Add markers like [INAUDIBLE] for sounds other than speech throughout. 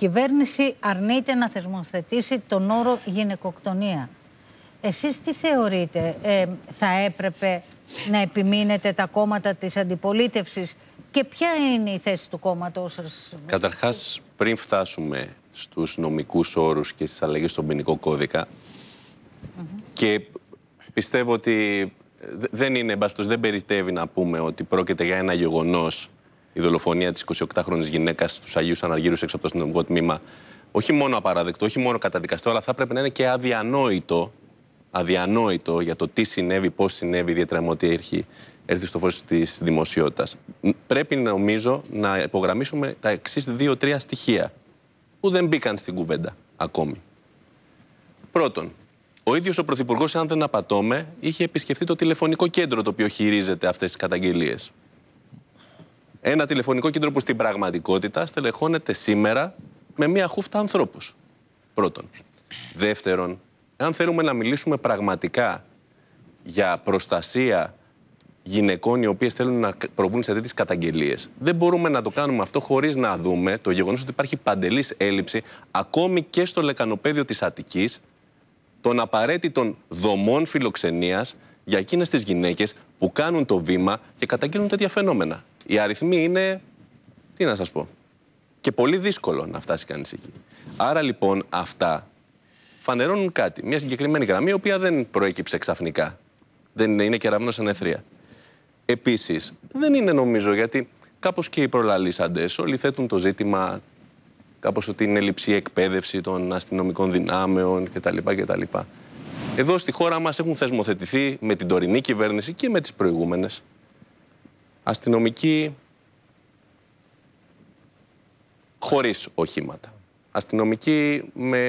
κυβέρνηση αρνείται να θεσμοθετήσει τον όρο γυναικοκτονία. Εσείς τι θεωρείτε, ε, θα έπρεπε να επιμείνετε τα κόμματα της αντιπολίτευσης και ποια είναι η θέση του κόμματος σας. Καταρχάς, πριν φτάσουμε στους νομικούς όρους και στις αλλαγές στον ποινικό κώδικα και πιστεύω ότι δεν είναι, δεν περιτεύει να πούμε ότι πρόκειται για ένα γεγονός η δολοφονία της 28χρονη γυναίκας στους Αγίους Αναργύρους έξω από το αστυνομικό τμήμα, όχι μόνο απαράδεκτο, όχι μόνο καταδικαστό, αλλά θα πρέπει να είναι και αδιανόητο, αδιανόητο για το τι συνέβη, πώς συνέβη, ιδιαίτερα με ό,τι έρχει, έρθει στο φως της δημοσιοτητα. Πρέπει νομίζω να υπογραμμίσουμε τα εξη δυο δύο-τρία στοιχεία που δεν μπήκαν στην κουβέντα ακόμη. Πρώτον, ο ίδιος ο Πρωθυπουργός, αν δεν απατώμε, είχε επισκεφθεί το τηλεφωνικό κέντρο το οποίο χειρίζεται αυτές τις καταγγελίες. Ένα τηλεφωνικό κέντρο που στην πραγματικότητα στελεχώνεται σήμερα με μία χούφτα ανθρώπους. Πρώτον. Δεύτερον, αν θέλουμε να μιλήσουμε πραγματικά για προστασία γυναικών οι οποίες θέλουν να προβούν σε τέτοιες καταγγελίες. Δεν μπορούμε να το κάνουμε αυτό χωρίς να δούμε το γεγονός ότι υπάρχει παντελής έλλειψη ακόμη και στο λεκανοπέδιο της Αττικής των απαραίτητων δομών φιλοξενίας για εκείνες τις γυναίκες που κάνουν το βήμα και καταγγέλνουν τέτοια φαινόμενα. Οι αριθμοί είναι, τι να σας πω, και πολύ δύσκολο να φτάσει κανείς εκεί. Άρα λοιπόν αυτά φανερώνουν κάτι, μια συγκεκριμένη γραμμή, η οποία δεν προέκυψε ξαφνικά. Δεν είναι, είναι σαν ανεθρία. Επίσης, δεν είναι νομίζω, γιατί κάπως και οι προλαλήσαντες όλοι θέτουν το ζήτημα κάπως ότι είναι λειψή εκπαίδευση των αστυνομικών δυνάμεων κτλ. κτλ. Εδώ στη χώρα μας έχουν θεσμοθετηθεί με την τωρινή κυβέρνηση και με τις προηγούμενες αστυνομικοί χωρίς οχήματα. Αστυνομικοί με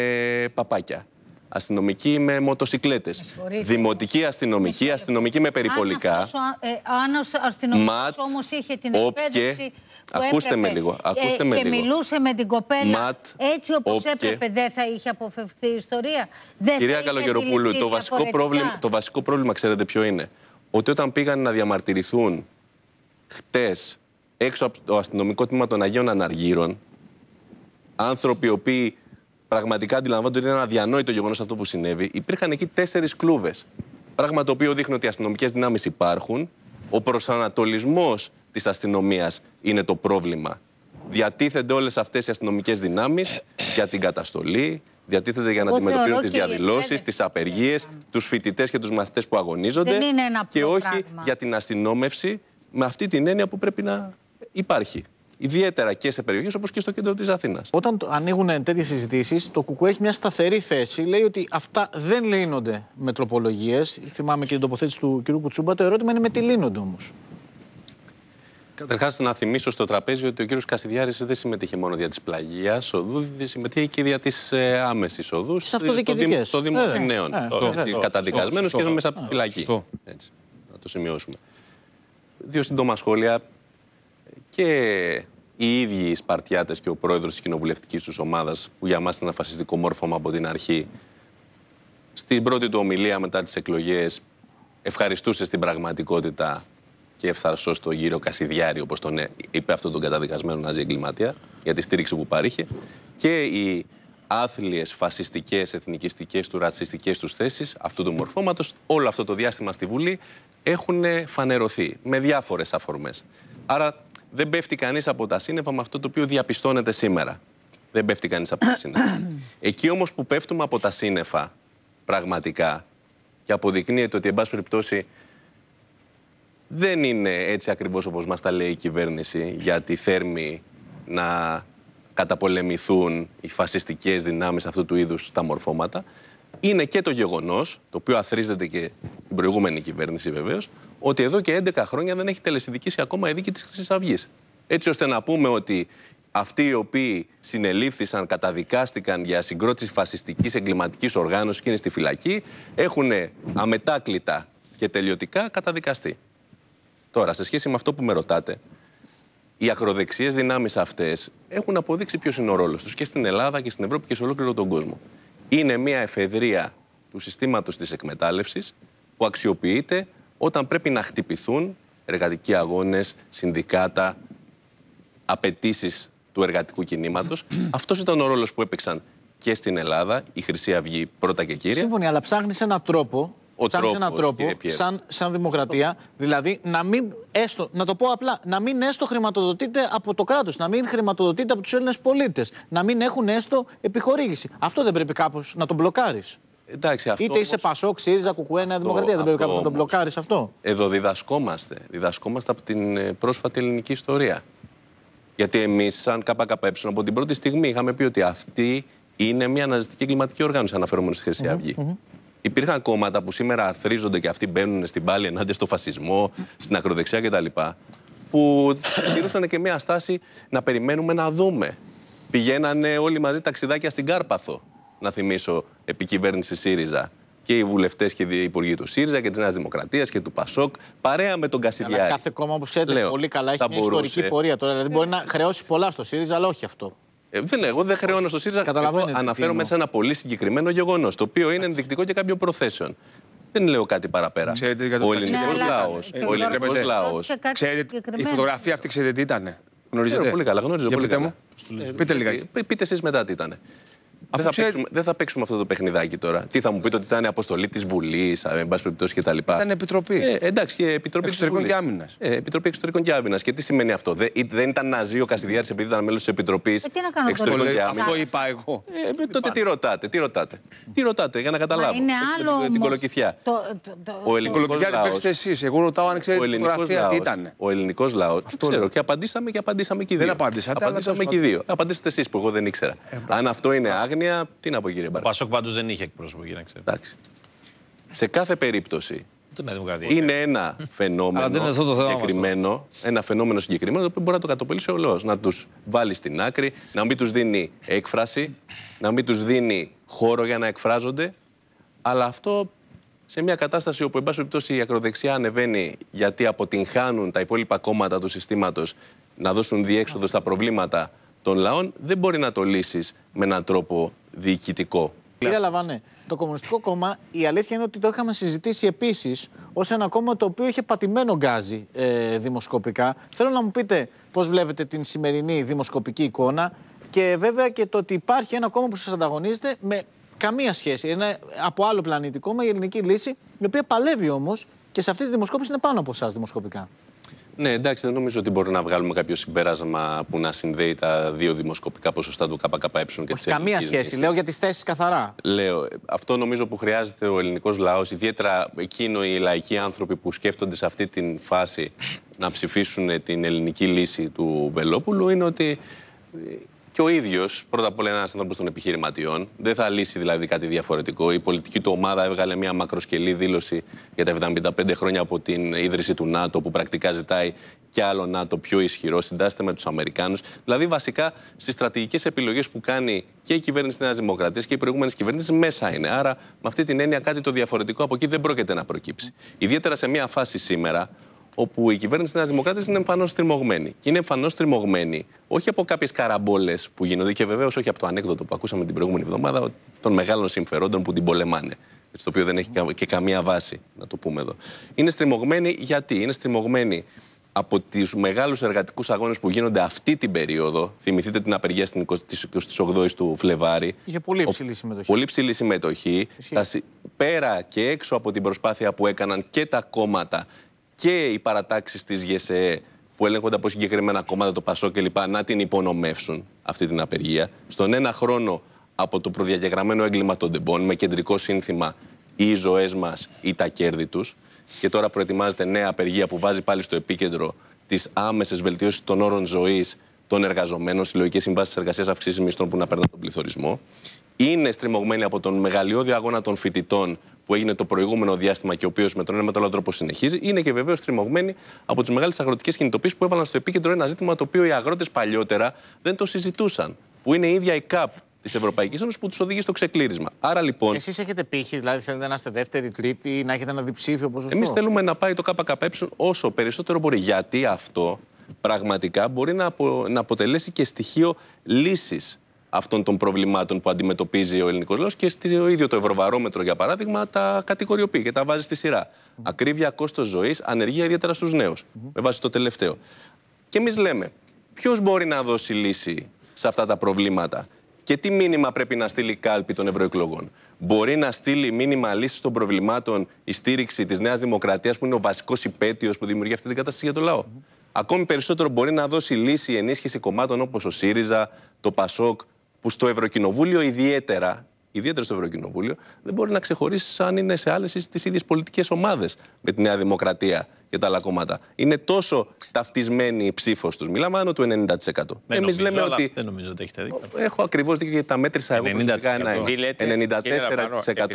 παπάκια. Αστυνομικοί με μοτοσικλέτες. Δημοτική αστυνομική, αστυνομική με περιπολικά. Αν, αυτός, ε, αν αστυνομικός όμως είχε την εκπαίδευση... Ακούστε με λίγο. Ακούστε ε, με και μιλούσε με την κοπέλα. έτσι όπως έπρεπε, δεν θα είχε αποφευχθεί η ιστορία. Δεν Κυρία Καλογεροπούλου, το βασικό, πρόβλημα, το βασικό πρόβλημα, ξέρετε ποιο είναι. Ότι όταν πήγαν να διαμαρτυρηθούν χτες έξω από το αστυνομικό τμήμα των Αγίων Αναργύρων άνθρωποι οι οποίοι πραγματικά αντιλαμβάνονται ότι είναι ένα αδιανόητο γεγονός αυτό που συνέβη. Υπήρχαν εκεί τέσσερις κλούβες. Πράγμα το οποίο δείχνει ότι οι αστυνομικές δυνάμεις υπάρχουν. Ο προσανατολισμός της αστυνομίας είναι το πρόβλημα. Διατίθενται όλες αυτές οι αστυνομικές δυνάμεις για την καταστολή, διατίθεται για να αντιμετωπίζουν τι διαδηλώσει, τις απεργίες, τους φοιτητές και τους μαθητές που αγωνίζονται. και όχι για την αστυνόμευση με αυτή την έννοια που πρέπει να υπάρχει. Ιδιαίτερα και σε περιοχές όπως και στο κέντρο της Αθήνας. Όταν ανοίγουν τέτοιες συζητήσεις, το Κουκουέ έχει μια σταθερή θέση. Λέει ότι αυτά δεν λύνονται με τροπολογίες. Θυμάμαι και την τοποθέτηση του κ. Κουτσούμπα. Το ερώτημα είναι με τι λύνονται όμως. Καταρχάς, να θυμίσω στο τραπέζι ότι ο κ. Κασιδιάρη δεν συμμετείχε μόνο δια της πλαγία οδού, συμμετείχε και δια της ε, άμεσης οδούς. Σε αυτοδιοικητικές. Ε, στο Δήμο ε, Καταδικασμένο και μέσα από τη φυλακή. Να το σημειώσουμε δύο σύντομα σχόλια. Και οι ίδιοι οι Σπαρτιάτες και ο πρόεδρος της κοινοβουλευτικής τους ομάδας, που για μας ήταν ένα φασιστικό μόρφωμα από την αρχή, στην πρώτη του ομιλία μετά τις εκλογές, ευχαριστούσε στην πραγματικότητα και ευθαρσώ στον κύριο Κασιδιάρη, όπως τον ε, είπε αυτόν τον καταδικασμένο Ναζί εγκληματία, για τη στήριξη που παρήχε. Και οι άθλιες φασιστικές, εθνικιστικές του, ρατσιστικές τους θέσεις αυτού του μορφώματος, όλο αυτό το διάστημα στη Βουλή, έχουν φανερωθεί με διάφορες αφορμές. Άρα δεν πέφτει κανείς από τα σύννεφα με αυτό το οποίο διαπιστώνεται σήμερα. Δεν πέφτει κανείς από τα σύννεφα. [COUGHS] Εκεί όμως που πέφτουμε από τα σύννεφα πραγματικά και αποδεικνύεται ότι, εν πάση περιπτώσει, δεν είναι έτσι ακριβώς όπως μας τα λέει η κυβέρνηση για τη θέρμη να καταπολεμηθούν οι φασιστικές δυνάμεις αυτού του είδους τα μορφώματα είναι και το γεγονός, το οποίο αθρίζεται και την προηγούμενη κυβέρνηση βεβαίως, ότι εδώ και 11 χρόνια δεν έχει τελεσυνδικήσει ακόμα η δίκη της Χρυσής Αυγής. Έτσι ώστε να πούμε ότι αυτοί οι οποίοι συνελήφθησαν, καταδικάστηκαν για συγκρότηση φασιστικής εγκληματικής οργάνωσης και είναι στη φυλακή, έχουν αμετάκλητα και τελειωτικά καταδικαστεί. Τώρα, σε σχέση με αυτό που με ρωτάτε, οι ακροδεξιέ δυνάμεις αυτές έχουν αποδείξει ποιος είναι ο ρόλος τους και στην Ελλάδα και στην Ευρώπη και σε ολόκληρο τον κόσμο είναι μια εφεδρεία του συστήματος της εκμετάλλευσης που αξιοποιείται όταν πρέπει να χτυπηθούν εργατικοί αγώνες, συνδικάτα, απαιτήσεις του εργατικού κινήματος. [CLEARS THROAT] Αυτός ήταν ο ρόλος που έπαιξαν και στην Ελλάδα, η Χρυσή Αυγή πρώτα και κύρια. Σύμφωνοι, αλλά ψάχνεις έναν τρόπο ο τρόπος, έναν τρόπος, σαν, σαν δημοκρατία, δηλαδή να μην έστω, να το πω απλά, να μην έστω χρηματοδοτείται από το κράτος, να μην χρηματοδοτείται από τους Έλληνες πολίτες, να μην έχουν έστω επιχορήγηση. Αυτό δεν πρέπει κάπως να τον μπλοκάρεις. Εντάξει, αυτό Είτε είσαι Πασό, ΣΥΡΙΖΑ, Κουκουένα, Δημοκρατία. Δεν πρέπει κάποιο να τον μπλοκάρεις αυτό. Εδώ διδασκόμαστε. Διδασκόμαστε από την ε, πρόσφατη ελληνική ιστορία. Γιατί εμείς, σαν ΚΚΕ, από την πρώτη στιγμή είχαμε πει ότι αυτή είναι μια αναζητική κλιματική οργάνωση, αναφερόμενη στη Χρυσή mm -hmm. Αυγή. Mm -hmm υπήρχαν κόμματα που σήμερα αρθρίζονται και αυτοί μπαίνουν στην πάλη ενάντια στο φασισμό, στην ακροδεξιά κτλ. Που τηρούσαν και μια στάση να περιμένουμε να δούμε. Πηγαίνανε όλοι μαζί ταξιδάκια στην Κάρπαθο, να θυμίσω, επί κυβέρνηση ΣΥΡΙΖΑ και οι βουλευτές και οι υπουργοί του ΣΥΡΙΖΑ και της Νέας Δημοκρατίας και του ΠΑΣΟΚ, παρέα με τον Κασιδιάρη. Κάθε κόμμα, όπως ξέρετε, πολύ καλά έχει μια ιστορική πορεία τώρα. Δηλαδή, μπορεί να χρεώσει πολλά στο ΣΥΡΙΖΑ, αλλά όχι αυτό. Ε, δεν λέω, εγώ δεν χρεώνω στο ΣΥΡΙΖΑ. Καταλαβαίνετε. Αναφέρομαι σε ένα πολύ συγκεκριμένο γεγονός, το οποίο είναι ενδεικτικό και κάποιων προθέσεων. Δεν λέω κάτι παραπέρα. Ξέρετε, ο ελληνικός ναι, λαός. Ο ε, ελληνικός λαό. Η φωτογραφία αυτή ξέρετε τι ήταν. Γνωρίζετε. Πολύ καλά, γνωρίζω πολύ καλά. Πείτε ε, λίγα. Πείτε εσείς μετά τι ήταν δεν, θα παίξουμε, δεν θα παίξουμε αυτό το παιχνιδάκι τώρα. Τι θα μου πείτε ότι ήταν αποστολή της Βουλής, εν πάση περιπτώσει κτλ. Ήταν επιτροπή. Ε, εντάξει, και επιτροπή εξωτερικών και άμυνας. Ε, επιτροπή εξωτερικών και άμυνας. Και τι σημαίνει αυτό. Δεν, δεν ήταν ναζί ο Κασιδιάρης επειδή ήταν μέλος της επιτροπής ε, Τι εξωτερικών και άμυνα. Αυτό είπα εγώ. Ε, ε τότε τι ρωτάτε, τι ρωτάτε. Τι ρωτάτε για να καταλάβω. είναι άλλο. Την, κολοκυθιά. Ο ελληνικός λαό. εσείς. Εγώ ρωτάω αν ξέρετε τι ήταν. Ο ελληνικός λαός. Ξέρω και απαντήσαμε και απαντήσαμε και δύο. Δεν απαντήσατε. Απαντήσαμε και δύο. Απαντήσατε εσείς που εγώ δεν ήξερα. Ε, αν αυτό είναι άγνοια έννοια, τι να πω κύριε Πασόκ δεν είχε εκπρόσωπο για να ξέρει. Σε κάθε περίπτωση είναι ένα [LAUGHS] φαινόμενο συγκεκριμένο, ένα φαινόμενο συγκεκριμένο το οποίο μπορεί να το κατοπολίσει ο Να τους βάλει στην άκρη, να μην τους δίνει έκφραση, να μην τους δίνει χώρο για να εκφράζονται. Αλλά αυτό σε μια κατάσταση όπου, εν πάση περιπτώσει, η ακροδεξιά ανεβαίνει γιατί αποτυγχάνουν τα υπόλοιπα κόμματα του συστήματος να δώσουν διέξοδο στα προβλήματα των λαών δεν μπορεί να το λύσεις με έναν τρόπο διοικητικό. Κύριε Λαβάνε, το Κομμουνιστικό Κόμμα, η αλήθεια είναι ότι το είχαμε συζητήσει επίσης ως ένα κόμμα το οποίο είχε πατημένο γκάζι ε, δημοσκοπικά. Θέλω να μου πείτε πώς βλέπετε την σημερινή δημοσκοπική εικόνα και βέβαια και το ότι υπάρχει ένα κόμμα που σας ανταγωνίζεται με καμία σχέση. Είναι από άλλο πλανήτη κόμμα, η ελληνική λύση, η οποία παλεύει όμως και σε αυτή τη δημοσκόπηση είναι πάνω από εσάς δημοσκοπικά. Ναι, εντάξει, δεν νομίζω ότι μπορούμε να βγάλουμε κάποιο συμπέρασμα που να συνδέει τα δύο δημοσκοπικά ποσοστά του ΚΚΕ και της Καμία σχέση. Λέω για τις θέσεις καθαρά. Λέω. Αυτό νομίζω που χρειάζεται ο ελληνικός λαός, ιδιαίτερα εκείνο οι λαϊκοί άνθρωποι που σκέφτονται σε αυτή την φάση να ψηφίσουν την ελληνική λύση του Βελόπουλου, είναι ότι ο ίδιος πρώτα απ' όλα ένας άνθρωπος των επιχειρηματιών. Δεν θα λύσει δηλαδή κάτι διαφορετικό. Η πολιτική του ομάδα έβγαλε μια μακροσκελή δήλωση για τα 75 χρόνια από την ίδρυση του ΝΑΤΟ, που πρακτικά ζητάει κι άλλο ΝΑΤΟ πιο ισχυρό. Συντάσσεται με τους Αμερικάνους. Δηλαδή, βασικά στις στρατηγικές επιλογές που κάνει και η κυβέρνηση της Νέας Δημοκρατίας και οι προηγούμενες κυβέρνηση μέσα είναι. Άρα, με αυτή την έννοια, κάτι το διαφορετικό από εκεί δεν πρόκειται να προκύψει. Ιδιαίτερα σε μια φάση σήμερα όπου η κυβέρνηση της Νέας είναι εμφανώς τριμωγμένη. Και είναι εμφανώς τριμωγμένη όχι από κάποιες καραμπόλες που γίνονται και βεβαίως όχι από το ανέκδοτο που ακούσαμε την προηγούμενη εβδομάδα των μεγάλων συμφερόντων που την πολεμάνε. Στο οποίο δεν έχει και καμία βάση, να το πούμε εδώ. Είναι στριμωγμένη γιατί είναι στριμωγμένη από τους μεγάλους εργατικούς αγώνες που γίνονται αυτή την περίοδο. Θυμηθείτε την απεργία τη 28η του Φλεβάρη. Είχε πολύ υψηλή συμμετοχή. Πολύ ψηλή συμμετοχή. Τα, πέρα και έξω από την προσπάθεια που έκαναν και τα κόμματα και οι παρατάξεις της ΓΕΣΕΕ που έλεγχονται από συγκεκριμένα κόμματα, το ΠΑΣΟ κλπ., να την υπονομεύσουν αυτή την απεργία. Στον ένα χρόνο από το προδιαγεγραμμένο έγκλημα των Ντεμπών, με κεντρικό σύνθημα ή οι ζωές μας ή τα κέρδη τους. Και τώρα προετοιμάζεται νέα απεργία που βάζει πάλι στο επίκεντρο τις άμεσες βελτιώσεις των όρων ζωής των εργαζομένων, συλλογικές συμβάσεις εργασίας, αυξήσει μισθών που να περνά τον πληθωρισμό. Είναι στριμωγμένη από τον μεγαλειώδη αγώνα των φοιτητών που έγινε το προηγούμενο διάστημα και ο οποίος με τον ένα με τον άλλο τρόπο συνεχίζει, είναι και βεβαίως τριμωγμένη από τις μεγάλες αγροτικές κινητοποίησεις που έβαλαν στο επίκεντρο ένα ζήτημα το οποίο οι αγρότες παλιότερα δεν το συζητούσαν. Που είναι η ίδια η ΚΑΠ της Ευρωπαϊκής Ένωσης που τους οδηγεί στο ξεκλήρισμα. Άρα λοιπόν. Εσείς έχετε πύχη, δηλαδή θέλετε να είστε δεύτερη, τρίτη να έχετε ένα διψήφιο ποσοστό. Εμείς θέλουμε να πάει το ΚΚΕ όσο περισσότερο μπορεί. Γιατί αυτό πραγματικά μπορεί να, να αποτελέσει και στοιχείο λύσης αυτών των προβλημάτων που αντιμετωπίζει ο ελληνικός λαός και στο ίδιο το ευρωβαρόμετρο, για παράδειγμα, τα κατηγοριοποιεί και τα βάζει στη σειρά. Mm -hmm. Ακρίβεια, κόστος ζωής, ανεργία ιδιαίτερα στους νέους. Mm -hmm. Με βάση το τελευταίο. Και εμείς λέμε, ποιος μπορεί να δώσει λύση σε αυτά τα προβλήματα και τι μήνυμα πρέπει να στείλει η κάλπη των ευρωεκλογών. Μπορεί να στείλει μήνυμα λύσης των προβλημάτων η στήριξη της Νέας Δημοκρατίας, που είναι ο βασικός υπέτειος που δημιουργεί αυτή την κατάσταση για το λαό. Mm -hmm. Ακόμη περισσότερο μπορεί να δώσει λύση η ενίσχυση κομμάτων όπως ο ΣΥΡΙΖΑ, το ΠΑΣΟΚ, που στο Ευρωκοινοβούλιο ιδιαίτερα ιδιαίτερα στο Ευρωκοινοβούλιο, δεν μπορεί να ξεχωρίσει αν είναι σε άλλε ή στις ίδιες πολιτικές ομάδες με τη Νέα Δημοκρατία και τα άλλα κόμματα. Είναι τόσο ταυτισμένη η ψήφος τους. Μιλάμε άνω του 90%. Εμεί λέμε ότι. Δεν νομίζω ότι έχετε δίκιο. Έχω ακριβώς δίκιο γιατί τα μέτρησα εγώ προσωπικά. 94%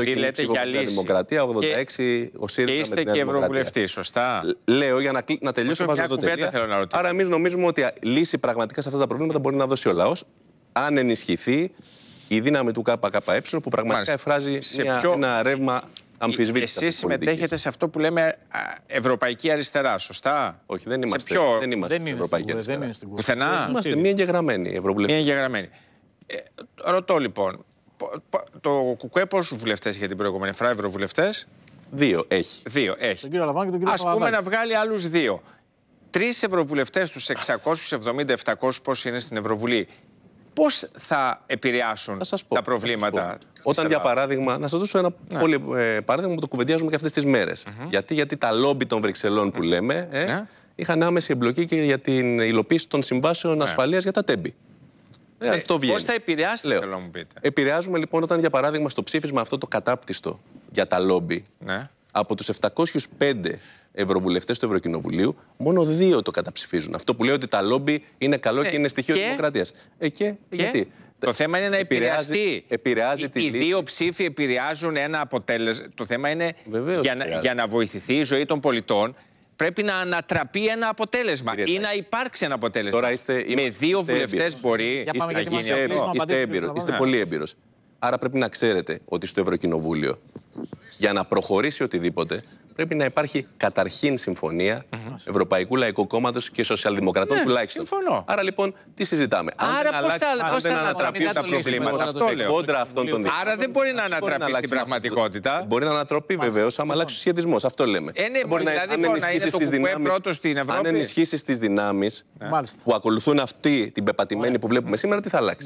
και λέτε για Νέα Δημοκρατία, 86% και, ο ΣΥΡΙΖΑ. Και είστε και Ευρωβουλευτής, σωστά. Λέω για να, να τελειώσω βάζω το τέλο. Άρα, εμείς νομίζουμε ότι λύση πραγματικά σε αυτά τα προβλήματα μπορεί να δώσει ο λαός αν ενισχυθεί η δύναμη του ΚΚΕ που πραγματικά εφράζει σε μια, ποιο... ένα ρεύμα ε, αμφισβήτηση. Εσεί συμμετέχετε σε αυτό που λέμε Ευρωπαϊκή Αριστερά, σωστά. Όχι, δεν είμαστε. Σε ποιο... Δεν είμαστε δεν Ευρωπαϊκή Αριστερά. Δεν στην Πουθενά. Είμαστε μία εγγεγραμμένη Ευρωβουλευτή. Μία εγγεγραμμένη. Ε, ρωτώ λοιπόν, το ΚΚΕ πόσους βουλευτές είχε την προηγούμενη φορά, Ευρωβουλευτές. Δύο έχει. Δύο έχει. Τον κύριο Αλαβάν και τον κύριο Ας πούμε να βγάλει άλλους δύο. Τρεις Ευρωβουλευτές στου 670-700 πόσοι είναι στην Ευρωβουλή Πώς θα επηρεάσουν τα προβλήματα. Όταν για παράδειγμα, να σας δώσω ένα ναι. πολύ, ε, παράδειγμα που το κουβεντιάζουμε και αυτές τις μέρες. Γιατί, γιατί τα λόμπι των Βρυξελών που ναι. λέμε ε, ναι. είχαν άμεση εμπλοκή και για την υλοποίηση των συμβάσεων ναι. για τα τέμπη. Ε, ε αυτό βγαίνει. Πώς θα επηρεάσει, Λέω. θέλω μου πείτε. Επηρεάζουμε λοιπόν όταν για παράδειγμα στο ψήφισμα αυτό το κατάπτυστο για τα λόμπι από τους 705 ευρωβουλευτές του Ευρωκοινοβουλίου, μόνο δύο το καταψηφίζουν. Αυτό που λέει ότι τα λόμπι είναι καλό ε, και είναι στοιχείο δημοκρατίας. Ε, και, γιατί. Το θέμα είναι να επηρεαστεί. Επηρεάζει οι, τη οι δύο ψήφοι επηρεάζουν ένα αποτέλεσμα. Το θέμα είναι για να, για να βοηθηθεί η ζωή των πολιτών πρέπει να ανατραπεί ένα αποτέλεσμα ή να υπάρξει ένα αποτέλεσμα. Τώρα είστε, Με δύο βουλευτέ μπορεί να γίνει Είστε είστε, Είστε πολύ έμπειρος. Άρα πρέπει να ξέρετε ότι στο Ευρωκοινοβούλιο για να προχωρήσει οτιδήποτε, πρέπει να υπάρχει καταρχήν συμφωνία Ευρωπαϊκού Λαϊκού Κόμματος και Σοσιαλδημοκρατών ναι, τουλάχιστον. Συμφωνώ. Άρα λοιπόν, τι συζητάμε. Άρα αν θα, δεν ανατραπεί τα προβλήματα, αυτό Κόντρα αυτών των λοιπόν, Άρα δεν, μπορεί να ανατραπεί στην πραγματικότητα. Μπορεί να ανατραπεί βεβαίως, άμα λοιπόν. αλλάξει ο σχετισμός. Αυτό λέμε. Ε, ναι, μπορεί να δηλαδή Αν ενισχύσει τι δυνάμει που ακολουθούν αυτή την πεπατημένη που βλέπουμε σήμερα, τι θα αλλάξει.